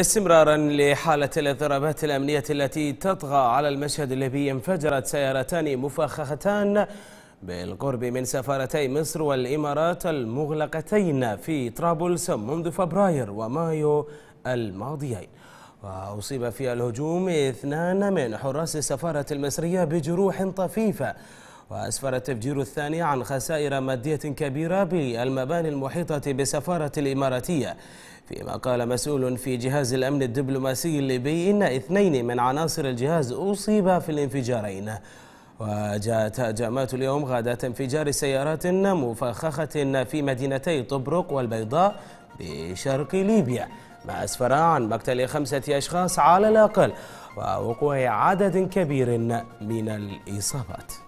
استمرارا لحالة الاضطرابات الأمنية التي تطغى على المشهد الليبي انفجرت سيارتان مفخختان بالقرب من سفارتي مصر والإمارات المغلقتين في طرابلس منذ فبراير ومايو الماضيين وأصيب في الهجوم اثنان من حراس السفارة المصرية بجروح طفيفة وأسفر التفجير الثاني عن خسائر مادية كبيرة بالمباني المحيطة بسفارة الإماراتية فيما قال مسؤول في جهاز الأمن الدبلوماسي الليبي إن اثنين من عناصر الجهاز أصيبا في الانفجارين وجاءت هجمات اليوم غادة انفجار سيارات مفخخة في مدينتي طبرق والبيضاء بشرق ليبيا ما أسفر عن مقتل خمسة أشخاص على الأقل ووقوع عدد كبير من الإصابات